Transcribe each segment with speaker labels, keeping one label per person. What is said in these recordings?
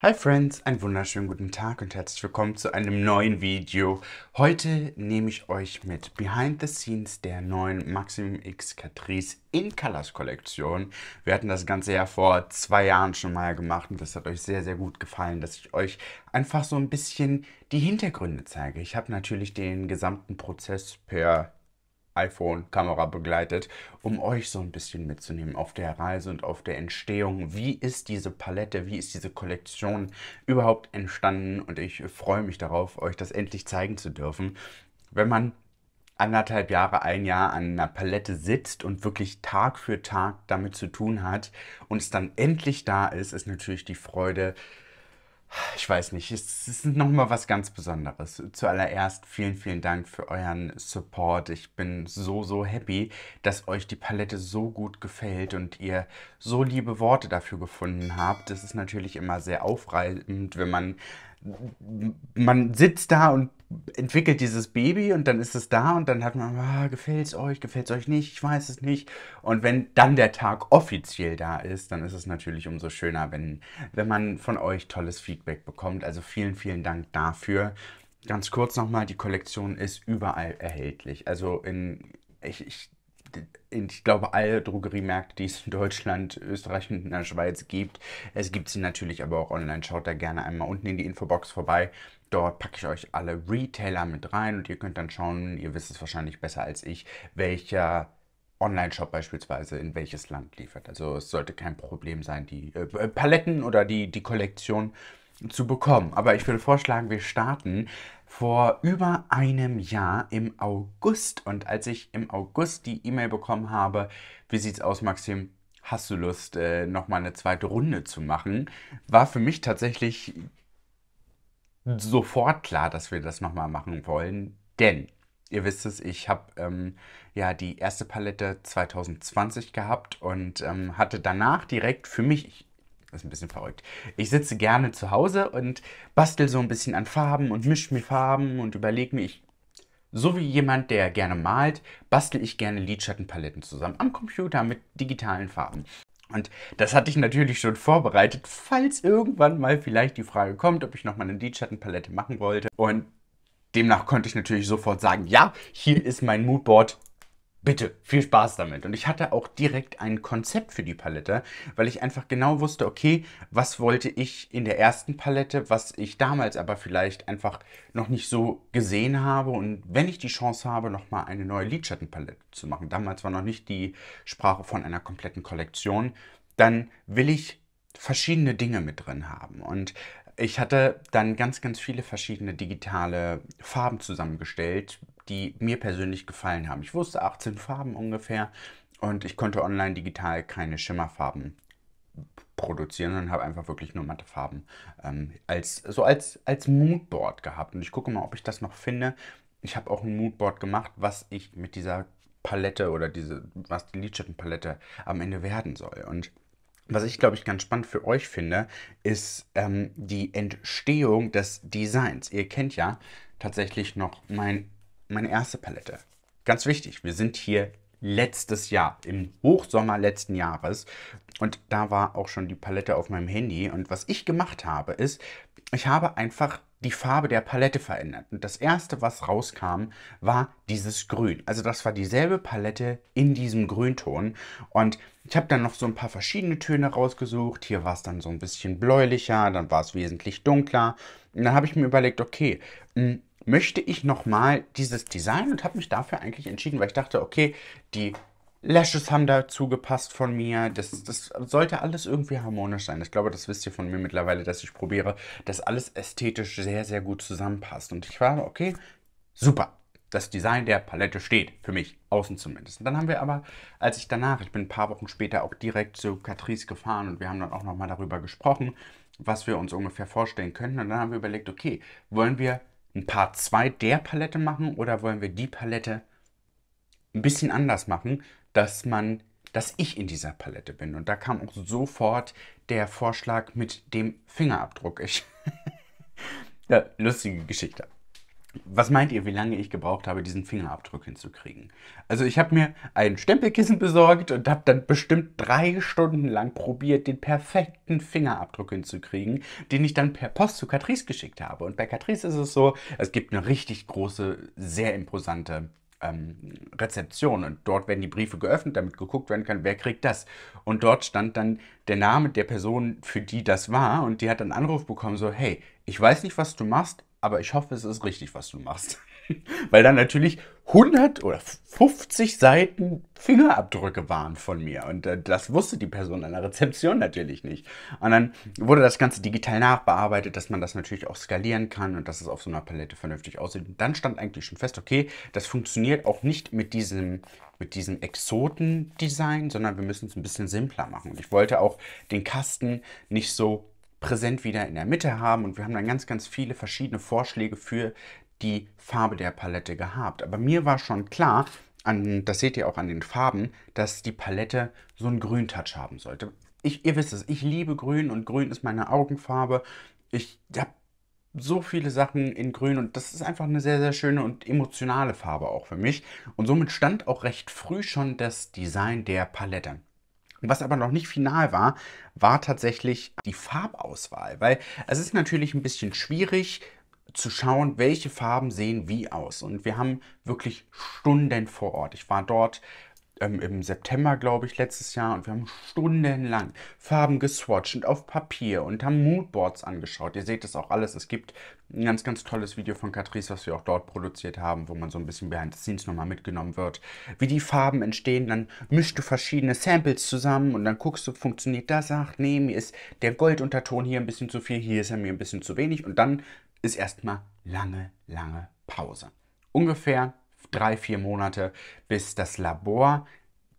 Speaker 1: Hi Friends, einen wunderschönen guten Tag und herzlich willkommen zu einem neuen Video. Heute nehme ich euch mit Behind the Scenes der neuen Maximum X Catrice in Colors Kollektion. Wir hatten das Ganze ja vor zwei Jahren schon mal gemacht und das hat euch sehr, sehr gut gefallen, dass ich euch einfach so ein bisschen die Hintergründe zeige. Ich habe natürlich den gesamten Prozess per iPhone-Kamera begleitet, um euch so ein bisschen mitzunehmen auf der Reise und auf der Entstehung. Wie ist diese Palette, wie ist diese Kollektion überhaupt entstanden? Und ich freue mich darauf, euch das endlich zeigen zu dürfen. Wenn man anderthalb Jahre, ein Jahr an einer Palette sitzt und wirklich Tag für Tag damit zu tun hat und es dann endlich da ist, ist natürlich die Freude ich weiß nicht, es ist nochmal was ganz Besonderes. Zuallererst vielen, vielen Dank für euren Support. Ich bin so, so happy, dass euch die Palette so gut gefällt und ihr so liebe Worte dafür gefunden habt. Das ist natürlich immer sehr aufreibend, wenn man, man sitzt da und entwickelt dieses Baby und dann ist es da und dann hat man, ah, gefällt es euch, gefällt es euch nicht, ich weiß es nicht. Und wenn dann der Tag offiziell da ist, dann ist es natürlich umso schöner, wenn, wenn man von euch tolles Feedback bekommt. Also vielen, vielen Dank dafür. Ganz kurz nochmal, die Kollektion ist überall erhältlich. Also in, ich, ich ich glaube, alle Drogeriemärkte, die es in Deutschland, Österreich und in der Schweiz gibt. Es gibt sie natürlich aber auch online. Schaut da gerne einmal unten in die Infobox vorbei. Dort packe ich euch alle Retailer mit rein und ihr könnt dann schauen, ihr wisst es wahrscheinlich besser als ich, welcher Online-Shop beispielsweise in welches Land liefert. Also es sollte kein Problem sein, die äh, Paletten oder die, die Kollektion zu bekommen. Aber ich würde vorschlagen, wir starten vor über einem Jahr im August. Und als ich im August die E-Mail bekommen habe, wie sieht's aus, Maxim? Hast du Lust, äh, nochmal eine zweite Runde zu machen? War für mich tatsächlich sofort klar, dass wir das nochmal machen wollen. Denn, ihr wisst es, ich habe ähm, ja die erste Palette 2020 gehabt und ähm, hatte danach direkt für mich, das ist ein bisschen verrückt. Ich sitze gerne zu Hause und bastel so ein bisschen an Farben und mische mir Farben und überlege mir, ich, so wie jemand, der gerne malt, bastel ich gerne Lidschattenpaletten zusammen am Computer mit digitalen Farben. Und das hatte ich natürlich schon vorbereitet, falls irgendwann mal vielleicht die Frage kommt, ob ich nochmal eine Lidschattenpalette machen wollte. Und demnach konnte ich natürlich sofort sagen, ja, hier ist mein Moodboard, Bitte, viel Spaß damit. Und ich hatte auch direkt ein Konzept für die Palette, weil ich einfach genau wusste, okay, was wollte ich in der ersten Palette, was ich damals aber vielleicht einfach noch nicht so gesehen habe. Und wenn ich die Chance habe, nochmal eine neue Lidschattenpalette zu machen, damals war noch nicht die Sprache von einer kompletten Kollektion, dann will ich verschiedene Dinge mit drin haben. Und ich hatte dann ganz, ganz viele verschiedene digitale Farben zusammengestellt, die mir persönlich gefallen haben. Ich wusste 18 Farben ungefähr und ich konnte online digital keine Schimmerfarben produzieren und habe einfach wirklich nur matte Farben ähm, als, so als, als Moodboard gehabt. Und ich gucke mal, ob ich das noch finde. Ich habe auch ein Moodboard gemacht, was ich mit dieser Palette oder diese, was die Lidschattenpalette am Ende werden soll. Und was ich, glaube ich, ganz spannend für euch finde, ist ähm, die Entstehung des Designs. Ihr kennt ja tatsächlich noch mein meine erste Palette. Ganz wichtig, wir sind hier letztes Jahr, im Hochsommer letzten Jahres. Und da war auch schon die Palette auf meinem Handy. Und was ich gemacht habe, ist, ich habe einfach die Farbe der Palette verändert. Und das erste, was rauskam, war dieses Grün. Also das war dieselbe Palette in diesem Grünton. Und ich habe dann noch so ein paar verschiedene Töne rausgesucht. Hier war es dann so ein bisschen bläulicher, dann war es wesentlich dunkler. Und dann habe ich mir überlegt, okay, hm, möchte ich nochmal dieses Design und habe mich dafür eigentlich entschieden, weil ich dachte, okay, die Lashes haben dazu gepasst von mir. Das, das sollte alles irgendwie harmonisch sein. Ich glaube, das wisst ihr von mir mittlerweile, dass ich probiere, dass alles ästhetisch sehr, sehr gut zusammenpasst. Und ich war, okay, super. Das Design der Palette steht, für mich, außen zumindest. Und dann haben wir aber, als ich danach, ich bin ein paar Wochen später auch direkt zu Catrice gefahren und wir haben dann auch nochmal darüber gesprochen, was wir uns ungefähr vorstellen könnten. Und dann haben wir überlegt, okay, wollen wir ein Part 2 der Palette machen oder wollen wir die Palette ein bisschen anders machen, dass man, dass ich in dieser Palette bin. Und da kam auch sofort der Vorschlag mit dem Fingerabdruck. Ich ja, lustige Geschichte. Was meint ihr, wie lange ich gebraucht habe, diesen Fingerabdruck hinzukriegen? Also ich habe mir ein Stempelkissen besorgt und habe dann bestimmt drei Stunden lang probiert, den perfekten Fingerabdruck hinzukriegen, den ich dann per Post zu Catrice geschickt habe. Und bei Catrice ist es so, es gibt eine richtig große, sehr imposante ähm, Rezeption und dort werden die Briefe geöffnet, damit geguckt werden kann, wer kriegt das. Und dort stand dann der Name der Person, für die das war und die hat dann einen Anruf bekommen, so, hey, ich weiß nicht, was du machst, aber ich hoffe, es ist richtig, was du machst. Weil dann natürlich 100 oder 50 Seiten Fingerabdrücke waren von mir. Und äh, das wusste die Person an der Rezeption natürlich nicht. Und dann wurde das Ganze digital nachbearbeitet, dass man das natürlich auch skalieren kann und dass es auf so einer Palette vernünftig aussieht. Und dann stand eigentlich schon fest, okay, das funktioniert auch nicht mit diesem mit diesem Exoten-Design, sondern wir müssen es ein bisschen simpler machen. Und ich wollte auch den Kasten nicht so präsent wieder in der Mitte haben. Und wir haben dann ganz, ganz viele verschiedene Vorschläge für die Farbe der Palette gehabt. Aber mir war schon klar, an, das seht ihr auch an den Farben, dass die Palette so einen Grün-Touch haben sollte. Ich, ihr wisst es, ich liebe Grün und Grün ist meine Augenfarbe. Ich habe so viele Sachen in Grün und das ist einfach eine sehr, sehr schöne und emotionale Farbe auch für mich. Und somit stand auch recht früh schon das Design der Palette. Und was aber noch nicht final war, war tatsächlich die Farbauswahl, weil es ist natürlich ein bisschen schwierig, zu schauen, welche Farben sehen wie aus. Und wir haben wirklich Stunden vor Ort. Ich war dort ähm, im September, glaube ich, letztes Jahr und wir haben stundenlang Farben geswatcht und auf Papier und haben Moodboards angeschaut. Ihr seht das auch alles. Es gibt ein ganz, ganz tolles Video von Catrice, was wir auch dort produziert haben, wo man so ein bisschen behind the scenes nochmal mitgenommen wird. Wie die Farben entstehen, dann mischst du verschiedene Samples zusammen und dann guckst du, funktioniert das? Ach nee, mir ist der Goldunterton hier ein bisschen zu viel, hier ist er mir ein bisschen zu wenig und dann ist erstmal lange, lange Pause. Ungefähr drei, vier Monate, bis das Labor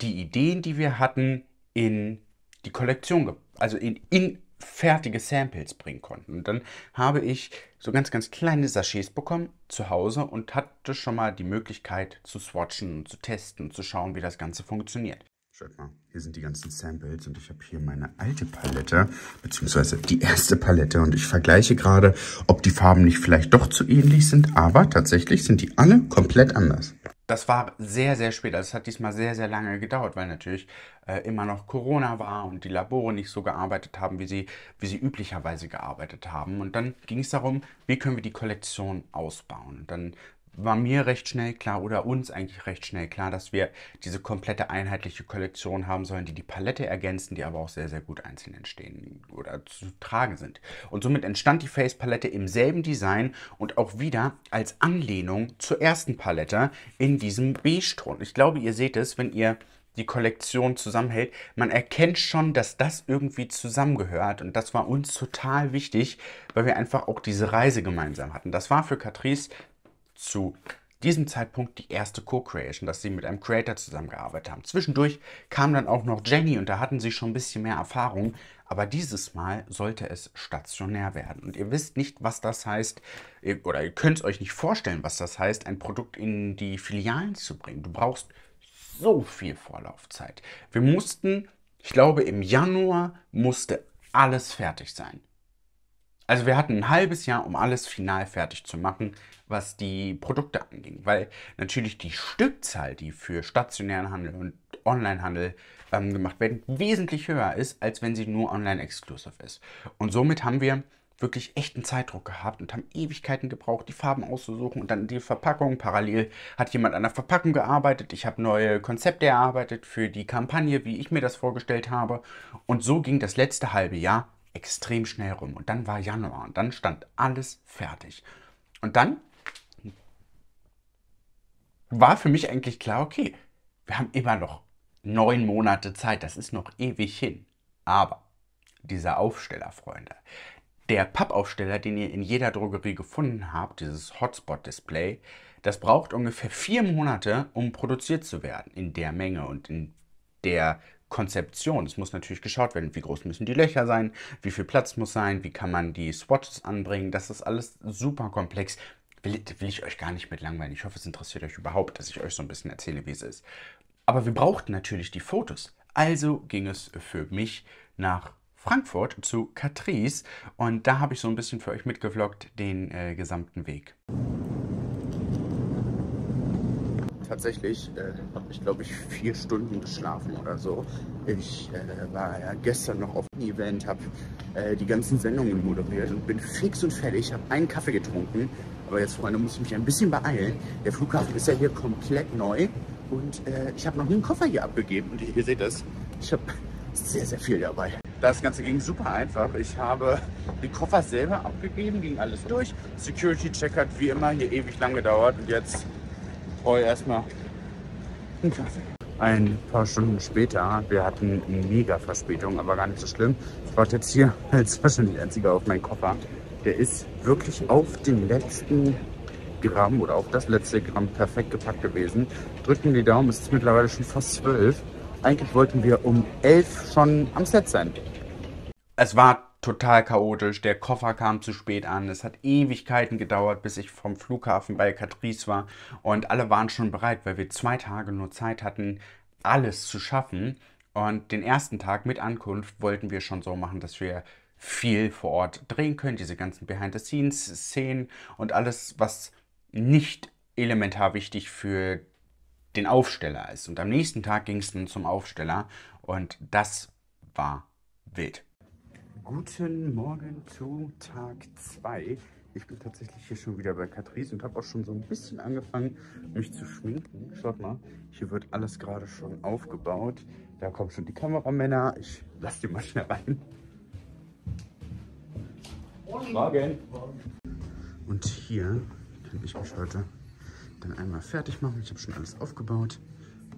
Speaker 1: die Ideen, die wir hatten, in die Kollektion, also in, in fertige Samples bringen konnten. Und dann habe ich so ganz, ganz kleine Sachets bekommen zu Hause und hatte schon mal die Möglichkeit zu swatchen und zu testen und zu schauen, wie das Ganze funktioniert. Schaut mal, hier sind die ganzen Samples und ich habe hier meine alte Palette, beziehungsweise die erste Palette und ich vergleiche gerade, ob die Farben nicht vielleicht doch zu ähnlich sind, aber tatsächlich sind die alle komplett anders. Das war sehr, sehr spät, also es hat diesmal sehr, sehr lange gedauert, weil natürlich äh, immer noch Corona war und die Labore nicht so gearbeitet haben, wie sie, wie sie üblicherweise gearbeitet haben. Und dann ging es darum, wie können wir die Kollektion ausbauen. Und dann war mir recht schnell klar oder uns eigentlich recht schnell klar, dass wir diese komplette einheitliche Kollektion haben sollen, die die Palette ergänzen, die aber auch sehr, sehr gut einzeln entstehen oder zu tragen sind. Und somit entstand die Face-Palette im selben Design und auch wieder als Anlehnung zur ersten Palette in diesem Beige-Ton. Ich glaube, ihr seht es, wenn ihr die Kollektion zusammenhält. Man erkennt schon, dass das irgendwie zusammengehört und das war uns total wichtig, weil wir einfach auch diese Reise gemeinsam hatten. Das war für Catrice zu diesem Zeitpunkt die erste Co-Creation, dass sie mit einem Creator zusammengearbeitet haben. Zwischendurch kam dann auch noch Jenny und da hatten sie schon ein bisschen mehr Erfahrung, aber dieses Mal sollte es stationär werden. Und ihr wisst nicht, was das heißt, oder ihr könnt es euch nicht vorstellen, was das heißt, ein Produkt in die Filialen zu bringen. Du brauchst so viel Vorlaufzeit. Wir mussten, ich glaube, im Januar musste alles fertig sein. Also wir hatten ein halbes Jahr, um alles final fertig zu machen, was die Produkte anging. Weil natürlich die Stückzahl, die für stationären Handel und Onlinehandel ähm, gemacht werden, wesentlich höher ist, als wenn sie nur online exklusiv ist. Und somit haben wir wirklich echten Zeitdruck gehabt und haben Ewigkeiten gebraucht, die Farben auszusuchen und dann die Verpackung. Parallel hat jemand an der Verpackung gearbeitet. Ich habe neue Konzepte erarbeitet für die Kampagne, wie ich mir das vorgestellt habe. Und so ging das letzte halbe Jahr extrem schnell rum. Und dann war Januar und dann stand alles fertig. Und dann war für mich eigentlich klar, okay, wir haben immer noch neun Monate Zeit, das ist noch ewig hin. Aber dieser Aufsteller, Freunde, der Pappaufsteller, den ihr in jeder Drogerie gefunden habt, dieses Hotspot-Display, das braucht ungefähr vier Monate, um produziert zu werden in der Menge und in der Konzeption. Es muss natürlich geschaut werden, wie groß müssen die Löcher sein, wie viel Platz muss sein, wie kann man die Swatches anbringen. Das ist alles super komplex. Will, will ich euch gar nicht mit langweilen. Ich hoffe, es interessiert euch überhaupt, dass ich euch so ein bisschen erzähle, wie es ist. Aber wir brauchten natürlich die Fotos. Also ging es für mich nach Frankfurt zu Catrice und da habe ich so ein bisschen für euch mitgevloggt den äh, gesamten Weg tatsächlich äh, habe ich, glaube ich, vier Stunden geschlafen oder so. Ich äh, war ja gestern noch auf dem Event, habe äh, die ganzen Sendungen moderiert und bin fix und fertig, habe einen Kaffee getrunken. Aber jetzt, Freunde, muss ich mich ein bisschen beeilen. Der Flughafen ist ja hier komplett neu und äh, ich habe noch nie einen Koffer hier abgegeben. Und ihr seht das, ich habe sehr, sehr viel dabei. Das Ganze ging super einfach. Ich habe die Koffer selber abgegeben, ging alles durch. Security-Check hat wie immer hier ewig lang gedauert und jetzt Ahoi erstmal. Ein paar Stunden später, wir hatten mega Verspätung, aber gar nicht so schlimm. Ich warte jetzt hier als wahrscheinlich einziger auf meinen Koffer. Der ist wirklich auf den letzten Gramm oder auf das letzte Gramm perfekt gepackt gewesen. Drücken die Daumen, es ist mittlerweile schon fast zwölf. Eigentlich wollten wir um elf schon am Set sein. Es war total chaotisch. Der Koffer kam zu spät an. Es hat Ewigkeiten gedauert, bis ich vom Flughafen bei Catrice war. Und alle waren schon bereit, weil wir zwei Tage nur Zeit hatten, alles zu schaffen. Und den ersten Tag mit Ankunft wollten wir schon so machen, dass wir viel vor Ort drehen können. Diese ganzen Behind-the-Scenes-Szenen und alles, was nicht elementar wichtig für den Aufsteller ist. Und am nächsten Tag ging es dann zum Aufsteller. Und das war wild. Guten Morgen zu Tag 2. Ich bin tatsächlich hier schon wieder bei Catrice und habe auch schon so ein bisschen angefangen, mich zu schminken. Schaut mal, hier wird alles gerade schon aufgebaut. Da kommen schon die Kameramänner. Ich lasse die mal schnell rein. Morgen. Und hier kann ich mich heute dann einmal fertig machen. Ich habe schon alles aufgebaut.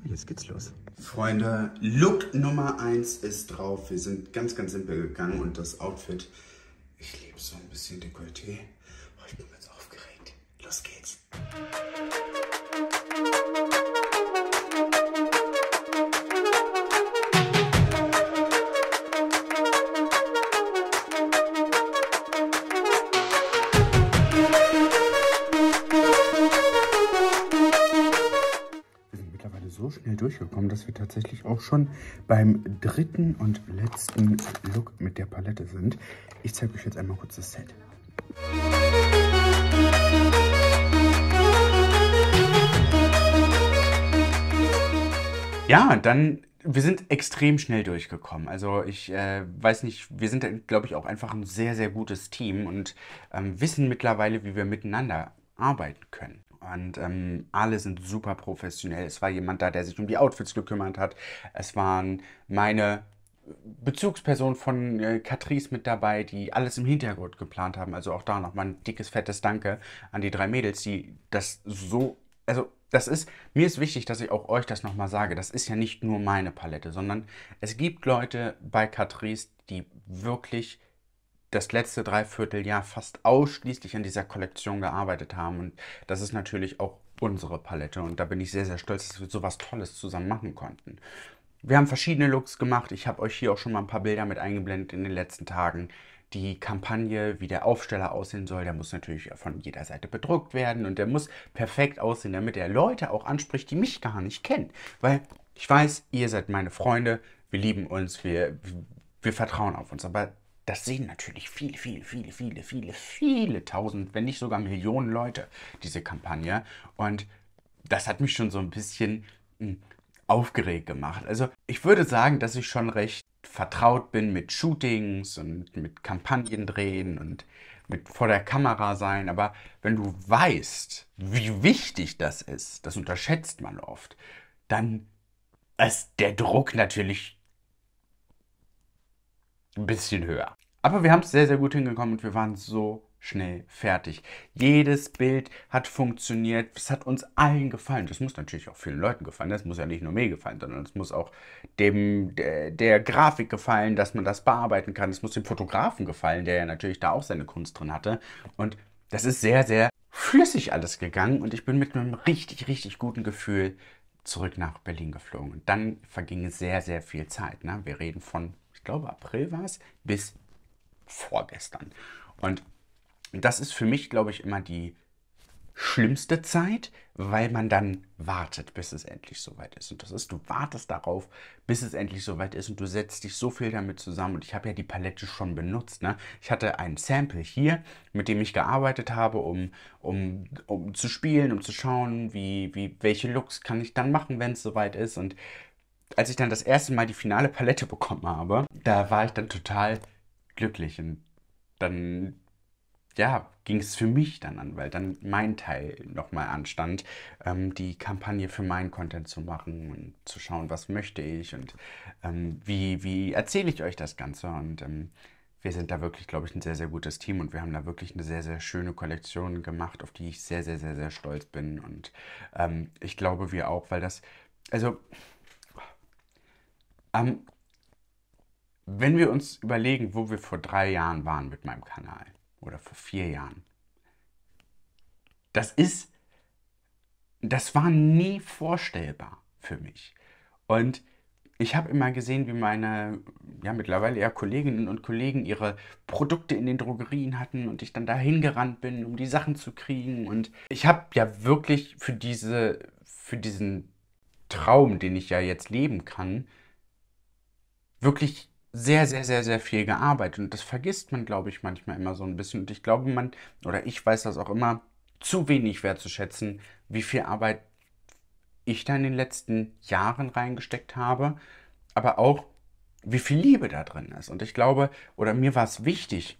Speaker 1: Jetzt geht's los. Freunde, Look Nummer 1 ist drauf. Wir sind ganz, ganz simpel gegangen und das Outfit, ich liebe so ein bisschen Dekolleté. Oh, ich bin ganz aufgeregt. Los geht's. schnell durchgekommen, dass wir tatsächlich auch schon beim dritten und letzten Look mit der Palette sind. Ich zeige euch jetzt einmal kurz das Set. Ja, dann wir sind extrem schnell durchgekommen. Also ich äh, weiß nicht, wir sind, glaube ich, auch einfach ein sehr, sehr gutes Team und ähm, wissen mittlerweile, wie wir miteinander arbeiten können. Und ähm, alle sind super professionell. Es war jemand da, der sich um die Outfits gekümmert hat. Es waren meine Bezugsperson von äh, Catrice mit dabei, die alles im Hintergrund geplant haben. Also auch da nochmal ein dickes, fettes Danke an die drei Mädels, die das so, also das ist, mir ist wichtig, dass ich auch euch das nochmal sage. Das ist ja nicht nur meine Palette, sondern es gibt Leute bei Catrice, die wirklich das letzte Dreivierteljahr fast ausschließlich an dieser Kollektion gearbeitet haben. Und das ist natürlich auch unsere Palette. Und da bin ich sehr, sehr stolz, dass wir so was Tolles zusammen machen konnten. Wir haben verschiedene Looks gemacht. Ich habe euch hier auch schon mal ein paar Bilder mit eingeblendet in den letzten Tagen. Die Kampagne, wie der Aufsteller aussehen soll, der muss natürlich von jeder Seite bedruckt werden und der muss perfekt aussehen, damit er Leute auch anspricht, die mich gar nicht kennen. Weil ich weiß, ihr seid meine Freunde, wir lieben uns, wir, wir vertrauen auf uns. Aber das sehen natürlich viele, viele, viele, viele, viele, viele tausend, wenn nicht sogar Millionen Leute, diese Kampagne. Und das hat mich schon so ein bisschen hm, aufgeregt gemacht. Also ich würde sagen, dass ich schon recht vertraut bin mit Shootings und mit Kampagnen drehen und mit vor der Kamera sein, aber wenn du weißt, wie wichtig das ist, das unterschätzt man oft, dann ist der Druck natürlich ein bisschen höher. Aber wir haben es sehr, sehr gut hingekommen und wir waren so schnell fertig. Jedes Bild hat funktioniert. Es hat uns allen gefallen. Das muss natürlich auch vielen Leuten gefallen. Das muss ja nicht nur mir gefallen, sondern es muss auch dem der, der, Grafik gefallen, dass man das bearbeiten kann. Es muss dem Fotografen gefallen, der ja natürlich da auch seine Kunst drin hatte. Und das ist sehr, sehr flüssig alles gegangen und ich bin mit einem richtig, richtig guten Gefühl zurück nach Berlin geflogen. Und dann verging sehr, sehr viel Zeit. Ne? Wir reden von, ich glaube, April war es, bis vorgestern. Und das ist für mich, glaube ich, immer die schlimmste Zeit, weil man dann wartet, bis es endlich soweit ist. Und das ist, du wartest darauf, bis es endlich soweit ist und du setzt dich so viel damit zusammen. Und ich habe ja die Palette schon benutzt. Ne? Ich hatte ein Sample hier, mit dem ich gearbeitet habe, um, um, um zu spielen, um zu schauen, wie, wie, welche Looks kann ich dann machen, wenn es soweit ist. Und als ich dann das erste Mal die finale Palette bekommen habe, da war ich dann total glücklich. Und dann, ja, ging es für mich dann an, weil dann mein Teil nochmal anstand, ähm, die Kampagne für meinen Content zu machen und zu schauen, was möchte ich und ähm, wie, wie erzähle ich euch das Ganze. Und ähm, wir sind da wirklich, glaube ich, ein sehr, sehr gutes Team und wir haben da wirklich eine sehr, sehr schöne Kollektion gemacht, auf die ich sehr, sehr, sehr, sehr stolz bin. Und ähm, ich glaube, wir auch, weil das, also am wenn wir uns überlegen, wo wir vor drei Jahren waren mit meinem Kanal oder vor vier Jahren, das ist, das war nie vorstellbar für mich. Und ich habe immer gesehen, wie meine, ja mittlerweile eher Kolleginnen und Kollegen ihre Produkte in den Drogerien hatten und ich dann dahin gerannt bin, um die Sachen zu kriegen. Und ich habe ja wirklich für diese, für diesen Traum, den ich ja jetzt leben kann, wirklich sehr, sehr, sehr, sehr viel gearbeitet. Und das vergisst man, glaube ich, manchmal immer so ein bisschen. Und ich glaube, man, oder ich weiß das auch immer, zu wenig wertzuschätzen, wie viel Arbeit ich da in den letzten Jahren reingesteckt habe, aber auch, wie viel Liebe da drin ist. Und ich glaube, oder mir war es wichtig,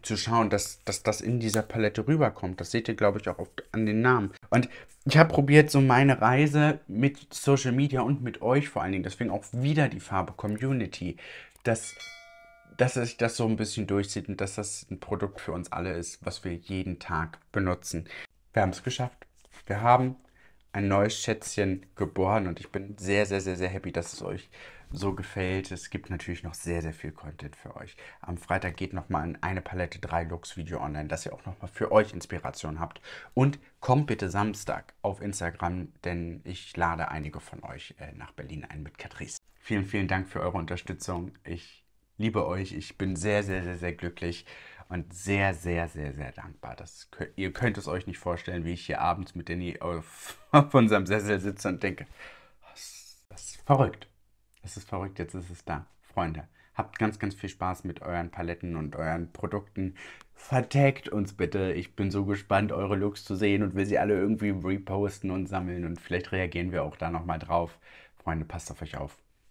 Speaker 1: zu schauen, dass, dass das in dieser Palette rüberkommt. Das seht ihr, glaube ich, auch oft an den Namen. Und ich habe probiert, so meine Reise mit Social Media und mit euch vor allen Dingen, deswegen auch wieder die Farbe Community, dass, dass sich das so ein bisschen durchzieht und dass das ein Produkt für uns alle ist, was wir jeden Tag benutzen. Wir haben es geschafft. Wir haben ein neues Schätzchen geboren und ich bin sehr, sehr, sehr, sehr happy, dass es euch so gefällt. Es gibt natürlich noch sehr, sehr viel Content für euch. Am Freitag geht nochmal in eine Palette 3 Looks Video online, dass ihr auch nochmal für euch Inspiration habt. Und kommt bitte Samstag auf Instagram, denn ich lade einige von euch äh, nach Berlin ein mit Catrice vielen, vielen Dank für eure Unterstützung. Ich liebe euch. Ich bin sehr, sehr, sehr, sehr glücklich und sehr, sehr, sehr, sehr dankbar. Das, ihr könnt es euch nicht vorstellen, wie ich hier abends mit Danny auf, auf unserem Sessel sitze und denke, das, das ist verrückt. Es ist verrückt, jetzt ist es da. Freunde, habt ganz, ganz viel Spaß mit euren Paletten und euren Produkten. Vertagt uns bitte. Ich bin so gespannt, eure Looks zu sehen und will sie alle irgendwie reposten und sammeln und vielleicht reagieren wir auch da nochmal drauf. Freunde, passt auf euch auf.